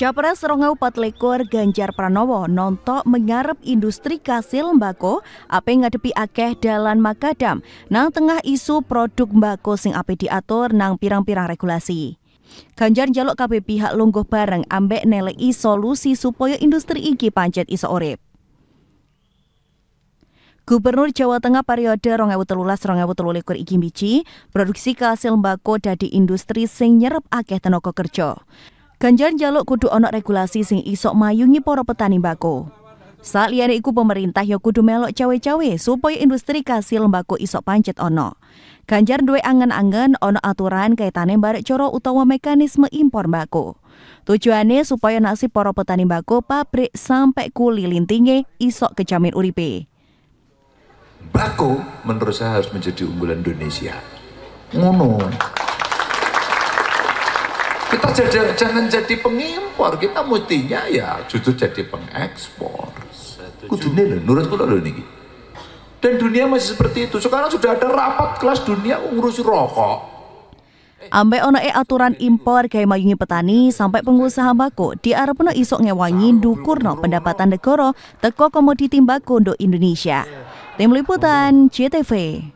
Capres Rongau Patlekor Ganjar Pranowo nontok mengarep industri kasil mbako ape ngadepi akeh dalan makadam nang tengah isu produk mbako sing ape diatur nang pirang-pirang regulasi. Ganjar jaluk KB pihak lungguh bareng ambek nelei solusi supaya industri iki pancet iso urip. Gubernur Jawa Tengah periode Rongewu Telulikur iki Mici, produksi kasil mbako dadi industri sing nyerep akeh tenaga kerja. Ganjar jaluk kudu ono regulasi sing isok mayungi poro petani Saat liane iku pemerintah ya kudu melok cawe-cawe supaya industri kasil mbako isok pancet ono. Ganjar duwe angen-angen ono aturan kaitane barek coro utawa mekanisme impor mbako. Tujuane supaya nasi poro petani mbako pabrik sampai kuli lintinge isok kejamin uripe. Bako menurut saya harus menjadi unggulan Indonesia. Ngono. Kita jadi, jangan jadi pengimpor, kita mutinya ya justru jadi pengekspor. loh, nurut nurutku loh niki. Dan dunia masih seperti itu. Sekarang sudah ada rapat kelas dunia ngurus rokok. Ambe ono e aturan impor kayak mayungi petani sampai pengusaha bako di Arab diarepno isok ngewangi dukurno pendapatan negara teko komoditi bako untuk Indonesia. Tim liputan CTV.